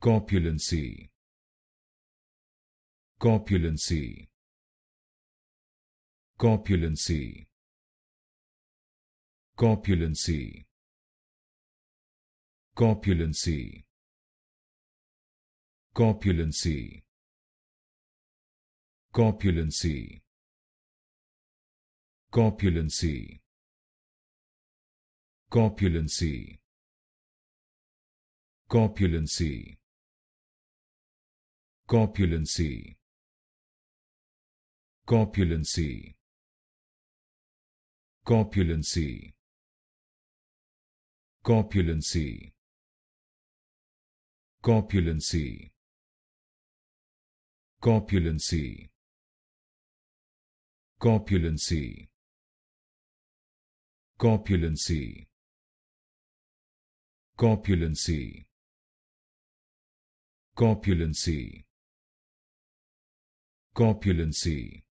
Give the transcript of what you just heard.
corpulency corpulency corpulency corpulency corpulency corpulency corpulency corpulency corpulency corpulency corpulency corpulency corpulency corpulency corpulency corpulency corpulency corpulency corpulency corpulency corpulency